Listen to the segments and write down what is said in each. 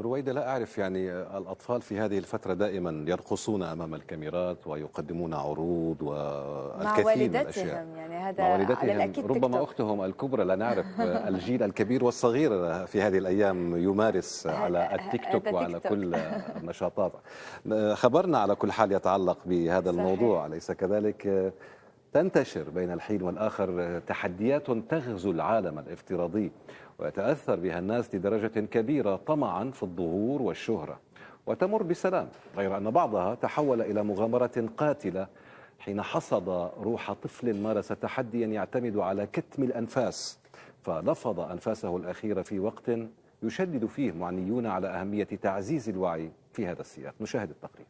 رويدة لا أعرف يعني آه، الأطفال في هذه الفترة دائما يرقصون أمام الكاميرات ويقدمون عروض والكثير آه، من الأشياء يعني هذا مع والدتهم على الأكيد ربما تكتب. أختهم الكبرى لا نعرف آه، الجيل الكبير والصغير في هذه الأيام يمارس على التيك توك وعلى كل النشاطات خبرنا على كل حال يتعلق بهذا صحيح. الموضوع أليس كذلك تنتشر بين الحين والآخر تحديات تغزو العالم الافتراضي ويتأثر بها الناس لدرجة كبيرة طمعا في الظهور والشهرة وتمر بسلام غير أن بعضها تحول إلى مغامرة قاتلة حين حصد روح طفل مارس تحديا يعتمد على كتم الأنفاس فلفظ أنفاسه الأخيرة في وقت يشدد فيه معنيون على أهمية تعزيز الوعي في هذا السياق نشاهد التقرير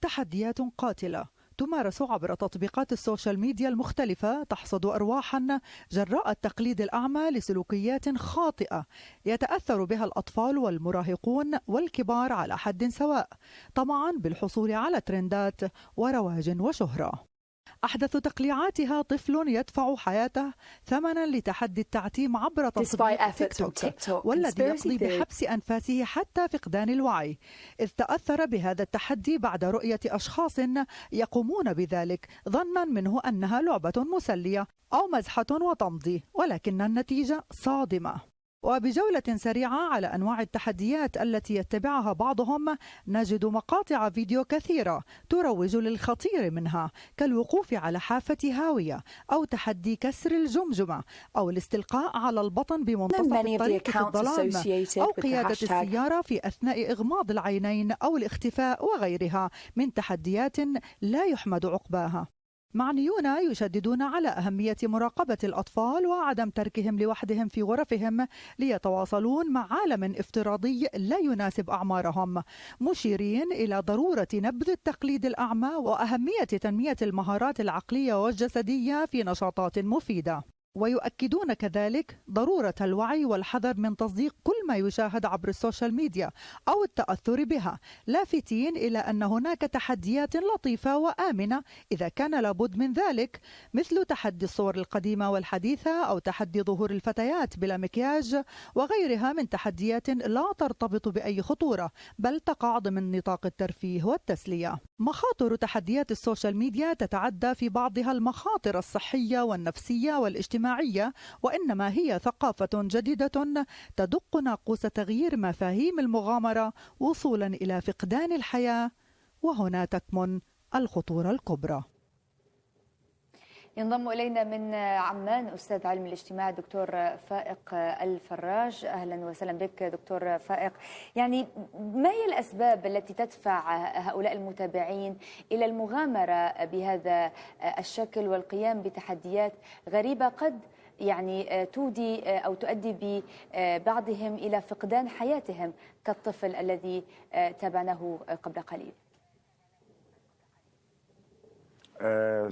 تحديات قاتلة تمارس عبر تطبيقات السوشيال ميديا المختلفة تحصد أرواحا جراء التقليد الأعمى لسلوكيات خاطئة يتأثر بها الأطفال والمراهقون والكبار على حد سواء طمعا بالحصول على ترندات ورواج وشهرة أحدث تقليعاتها طفل يدفع حياته ثمنا لتحدي التعتيم عبر تطبيق تيك توك والذي يقضي بحبس أنفاسه حتى فقدان الوعي إذ تأثر بهذا التحدي بعد رؤية أشخاص يقومون بذلك ظنا منه أنها لعبة مسلية أو مزحة وتمضي ولكن النتيجة صادمة وبجولة سريعة على أنواع التحديات التي يتبعها بعضهم نجد مقاطع فيديو كثيرة تروج للخطير منها كالوقوف على حافة هاوية أو تحدي كسر الجمجمة أو الاستلقاء على البطن بمنتصف الطريق في الظلام أو قيادة السيارة في أثناء إغماض العينين أو الاختفاء وغيرها من تحديات لا يحمد عقباها معنيون يشددون على أهمية مراقبة الأطفال وعدم تركهم لوحدهم في غرفهم ليتواصلون مع عالم افتراضي لا يناسب أعمارهم مشيرين إلى ضرورة نبذ التقليد الأعمى وأهمية تنمية المهارات العقلية والجسدية في نشاطات مفيدة ويؤكدون كذلك ضرورة الوعي والحذر من تصديق كل ما يشاهد عبر السوشيال ميديا أو التأثر بها لافتين إلى أن هناك تحديات لطيفة وآمنة إذا كان لابد من ذلك مثل تحدي الصور القديمة والحديثة أو تحدي ظهور الفتيات بلا مكياج وغيرها من تحديات لا ترتبط بأي خطورة بل تقع ضمن نطاق الترفيه والتسلية مخاطر تحديات السوشيال ميديا تتعدى في بعضها المخاطر الصحية والنفسية والاجتماعية وإنما هي ثقافة جديدة تدق تعاقس تغيير مفاهيم المغامره وصولا الى فقدان الحياه وهنا تكمن الخطوره الكبرى ينضم الينا من عمان استاذ علم الاجتماع دكتور فائق الفراج اهلا وسهلا بك دكتور فائق يعني ما هي الاسباب التي تدفع هؤلاء المتابعين الى المغامره بهذا الشكل والقيام بتحديات غريبه قد يعني آه، تودي آه، أو تؤدي ببعضهم إلى فقدان حياتهم كالطفل الذي آه، تابعناه قبل قليل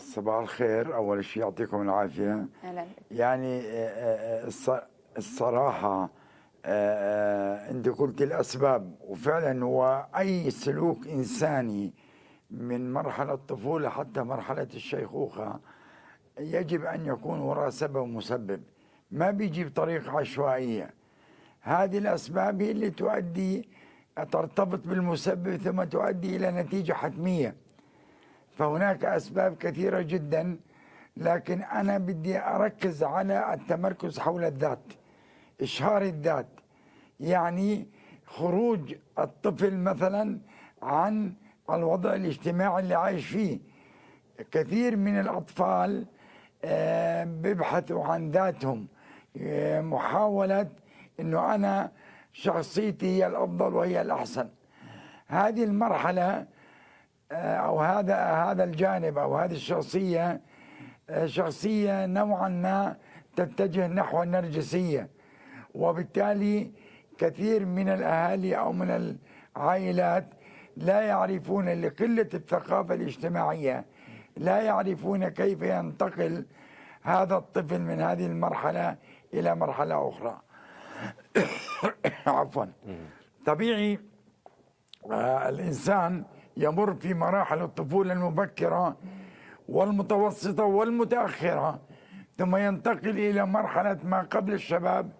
صباح الخير أول شيء يعطيكم العافية أهلا. يعني الصراحة أنت قلت الأسباب وفعلا هو أي سلوك إنساني من مرحلة الطفولة حتى مرحلة الشيخوخة يجب أن يكون وراء سبب مسبب ما بيجي بطريقة عشوائية هذه الأسباب هي اللي تؤدي ترتبط بالمسبب ثم تؤدي إلى نتيجة حتمية فهناك أسباب كثيرة جدا لكن أنا بدي أركز على التمركز حول الذات إشهار الذات يعني خروج الطفل مثلا عن الوضع الاجتماعي اللي عايش فيه كثير من الأطفال بيبحثوا عن ذاتهم آه، محاولة أنه أنا شخصيتي هي الأفضل وهي الأحسن هذه المرحلة آه، أو هذا هذا الجانب أو هذه الشخصية آه، شخصية نوعا ما تتجه نحو النرجسية وبالتالي كثير من الأهالي أو من العائلات لا يعرفون لقلة الثقافة الاجتماعية لا يعرفون كيف ينتقل هذا الطفل من هذه المرحلة إلى مرحلة أخرى عفوا طبيعي آه، الإنسان يمر في مراحل الطفولة المبكرة والمتوسطة والمتأخرة ثم ينتقل إلى مرحلة ما قبل الشباب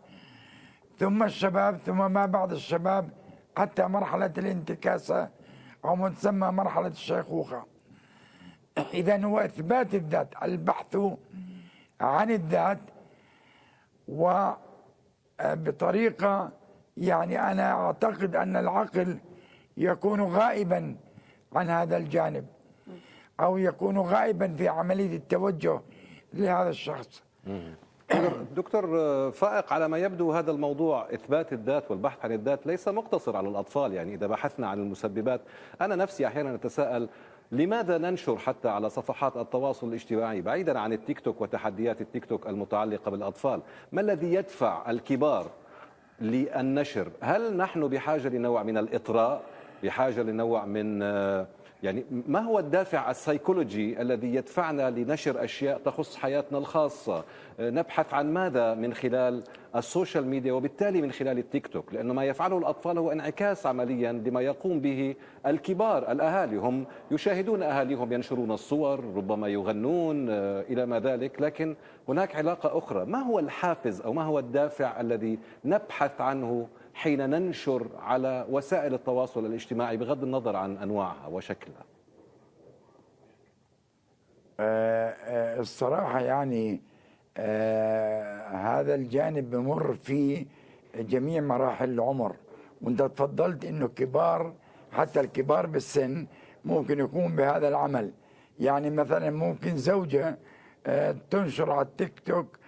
ثم الشباب ثم ما بعد الشباب حتى مرحلة الانتكاسة أو ما تسمى مرحلة الشيخوخة إذا هو إثبات الذات البحث عن الذات وبطريقة آه، يعني أنا أعتقد أن العقل يكون غائبا عن هذا الجانب أو يكون غائبا في عملية التوجه لهذا الشخص دكتور آه، فائق على ما يبدو هذا الموضوع إثبات الذات والبحث عن الذات ليس مقتصر على الأطفال يعني إذا بحثنا عن المسببات أنا نفسي أحيانا أتساءل لماذا ننشر حتى على صفحات التواصل الاجتماعي بعيدا عن التيك توك وتحديات التيك توك المتعلقة بالأطفال ما الذي يدفع الكبار للنشر هل نحن بحاجة لنوع من الإطراء بحاجة لنوع من آه، يعني ما هو الدافع السيكولوجي الذي يدفعنا لنشر أشياء تخص حياتنا الخاصة آه، نبحث عن ماذا من خلال السوشيال ميديا وبالتالي من خلال التيك توك لأن ما يفعله الأطفال هو انعكاس عمليا لما يقوم به الكبار الأهالي هم يشاهدون أهاليهم ينشرون الصور ربما يغنون آه، إلى ما ذلك لكن هناك علاقة أخرى ما هو الحافز أو ما هو الدافع الذي نبحث عنه حين ننشر على وسائل التواصل الاجتماعي بغض النظر عن أنواعها وشكلها آه، آه، الصراحة يعني آه، هذا الجانب بمر في جميع مراحل العمر وانت تفضلت انه كبار حتى الكبار بالسن ممكن يكون بهذا العمل يعني مثلا ممكن زوجة تنشر على التيك توك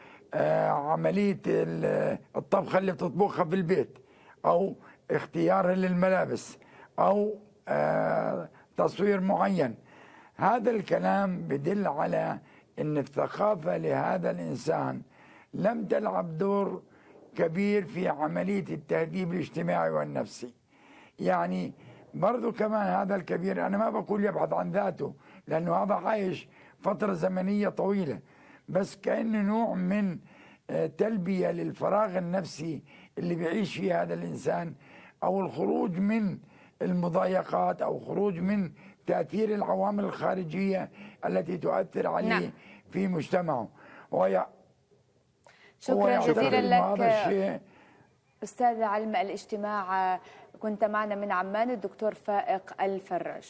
عملية الطبخة اللي بتطبخها في البيت أو اختيار للملابس أو آه، تصوير معين هذا الكلام بدل على أن الثقافة لهذا الإنسان لم تلعب دور كبير في عملية التهذيب الاجتماعي والنفسي يعني برضو كمان هذا الكبير أنا ما بقول يبحث عن ذاته لأنه هذا عايش فترة زمنية طويلة بس كأنه نوع من آه، تلبية للفراغ النفسي اللي بيعيش فيه هذا الإنسان أو الخروج من المضايقات أو خروج من تأثير العوامل الخارجية التي تؤثر عليه نعم. في مجتمعه وي... شكرا جزيلا لك أستاذ علم الاجتماع كنت معنا من عمان الدكتور فائق الفراج